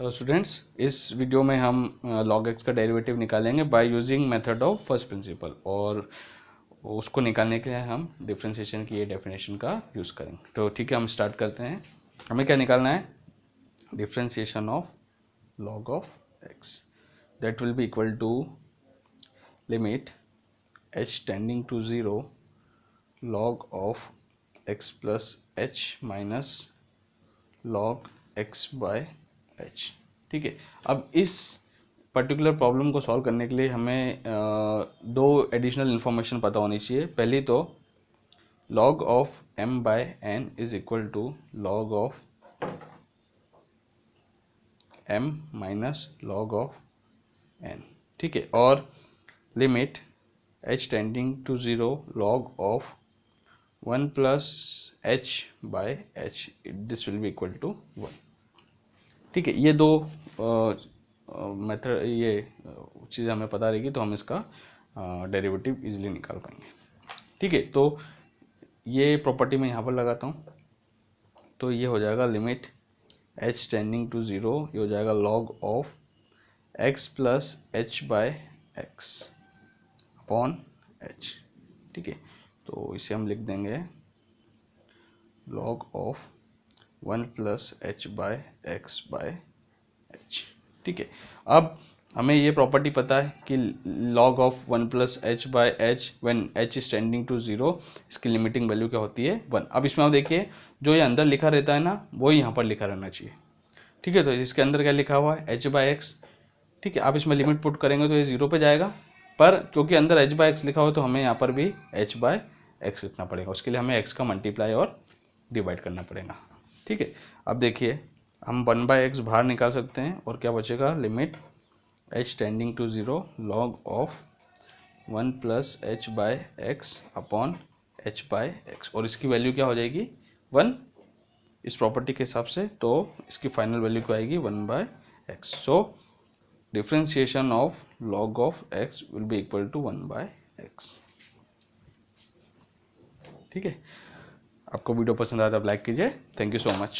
hello students इस video में हम लॉग एक्स का डेरिवेटिव निकालेंगे by using method of first principle और उसको निकालने के लिए हम डिफ्रेंसीशन की ये डेफिनेशन का यूज़ करेंगे तो ठीक है हम स्टार्ट करते हैं हमें क्या निकालना है differentiation of log of x that will be equal to limit h tending to zero log of x plus h minus log x by h ठीक है अब इस पर्टिकुलर प्रॉब्लम को सॉल्व करने के लिए हमें दो एडिशनल इन्फॉर्मेशन पता होनी चाहिए पहली तो log of m by n is equal to log of m minus log of n ठीक है और limit h tending to zero log of one plus h by h this will be equal to one ठीक है ये दो method ये चीज़ हमें पता रहेगी तो हम इसका डेरिवेटिव इजीली निकाल पाएंगे ठीक है तो ये प्रॉपर्टी मैं यहाँ पर लगाता हूँ तो ये हो जाएगा limit h tending to zero ये हो जाएगा log of x plus h by x upon h ठीक है तो इसे हम लिख देंगे log of one plus h by x by h ठीक है अब हमें ये प्रॉपर्टी पता है कि log of one plus h by h when h is tending to zero इसकी लिमिटिंग वैल्यू क्या होती है वन अब इसमें आप देखिए जो ये अंदर लिखा रहता है ना वो यहाँ पर लिखा रहना चाहिए ठीक है तो इसके अंदर क्या लिखा हुआ है एच बाय एक्स ठीक है आप इसमें लिमिट पुट करेंगे तो ये जीरो पे जाएगा पर क्योंकि अंदर एच बाय एक्स लिखा हो तो हमें यहाँ पर भी एच बाय एक्स लिखना पड़ेगा उसके लिए हमें एक्स का मल्टीप्लाई और डिवाइड करना पड़ेगा ठीक है अब देखिए हम वन बाय एक्स बाहर निकाल सकते हैं और क्या बचेगा limit h tending to zero log of one plus h by x upon h by x और इसकी वैल्यू क्या हो जाएगी वन इस प्रॉपर्टी के हिसाब से तो इसकी फाइनल वैल्यू क्या आएगी one by x so differentiation of log of x will be equal to one by x ठीक है आपको वीडियो पसंद आया तो लाइक कीजिए थैंक यू सो मच